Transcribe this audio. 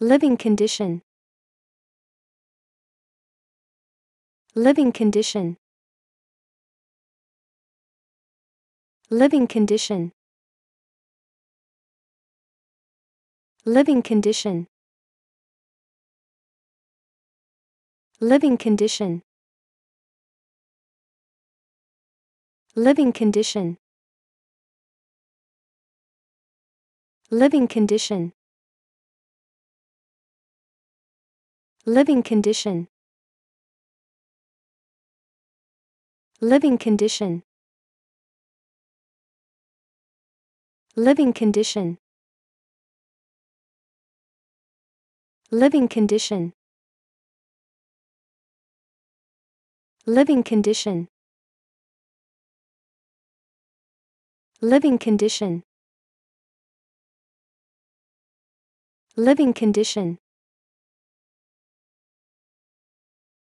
Living condition. Living condition. Living condition. Living condition. Living condition. Living condition. Living condition. Living condition. Living condition. Living condition. Living condition. Living condition. Living condition. Living condition.